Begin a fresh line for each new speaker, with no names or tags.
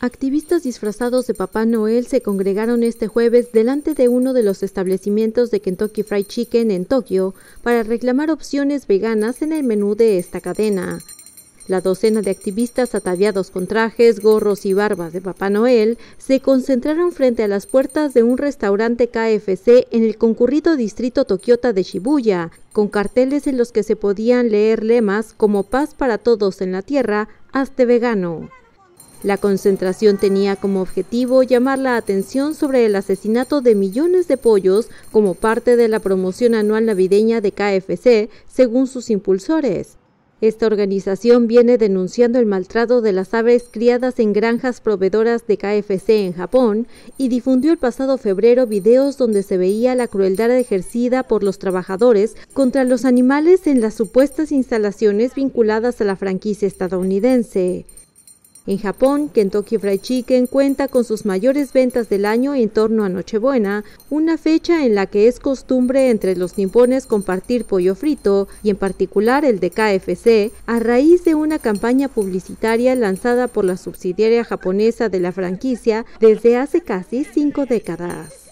Activistas disfrazados de Papá Noel se congregaron este jueves delante de uno de los establecimientos de Kentucky Fried Chicken en Tokio para reclamar opciones veganas en el menú de esta cadena. La docena de activistas ataviados con trajes, gorros y barbas de Papá Noel se concentraron frente a las puertas de un restaurante KFC en el concurrido distrito Tokiota de Shibuya, con carteles en los que se podían leer lemas como Paz para todos en la tierra, hazte vegano. La concentración tenía como objetivo llamar la atención sobre el asesinato de millones de pollos como parte de la promoción anual navideña de KFC, según sus impulsores. Esta organización viene denunciando el maltrato de las aves criadas en granjas proveedoras de KFC en Japón y difundió el pasado febrero videos donde se veía la crueldad ejercida por los trabajadores contra los animales en las supuestas instalaciones vinculadas a la franquicia estadounidense. En Japón, Kentucky Fried Chicken cuenta con sus mayores ventas del año en torno a Nochebuena, una fecha en la que es costumbre entre los nipones compartir pollo frito, y en particular el de KFC, a raíz de una campaña publicitaria lanzada por la subsidiaria japonesa de la franquicia desde hace casi cinco décadas.